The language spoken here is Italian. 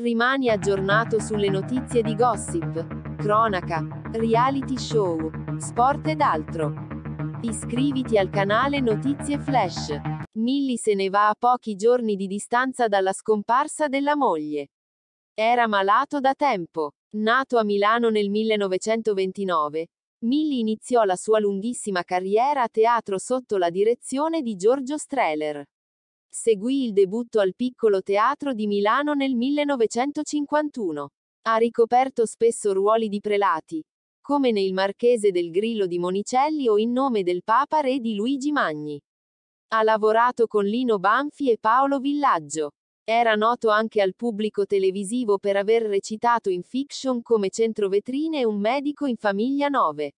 Rimani aggiornato sulle notizie di gossip, cronaca, reality show, sport ed altro. Iscriviti al canale Notizie Flash. Milly se ne va a pochi giorni di distanza dalla scomparsa della moglie. Era malato da tempo. Nato a Milano nel 1929, Milly iniziò la sua lunghissima carriera a teatro sotto la direzione di Giorgio Streller. Seguì il debutto al Piccolo Teatro di Milano nel 1951. Ha ricoperto spesso ruoli di prelati, come nel Marchese del Grillo di Monicelli o in nome del Papa Re di Luigi Magni. Ha lavorato con Lino Banfi e Paolo Villaggio. Era noto anche al pubblico televisivo per aver recitato in fiction come centrovetrine Un medico in famiglia 9.